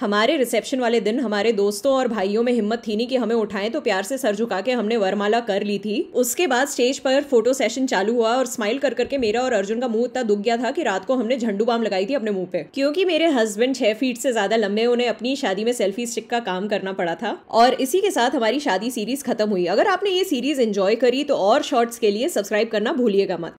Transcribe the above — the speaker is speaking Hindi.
हमारे रिसेप्शन वाले दिन हमारे दोस्तों और भाइयों में हिम्मत थी नहीं कि हमें उठाएं तो प्यार से सर झुका के हमने वरमाला कर ली थी उसके बाद स्टेज पर फोटो सेशन चालू हुआ और स्माइल कर करके मेरा और अर्जुन का मुंह इतना दुख गया था कि रात को हमने झंडू बाम लगाई थी अपने मुंह पे क्योंकि मेरे हस्बैंड छह फीट से ज्यादा लंबे उन्हें अपनी शादी में सेल्फी स्टिक का काम करना पड़ा था और इसी के साथ हमारी शादी सीरीज खत्म हुई अगर आपने ये सीरीज एंजॉय करी तो और शॉर्ट्स के लिए सब्सक्राइब करना भूलिएगा मत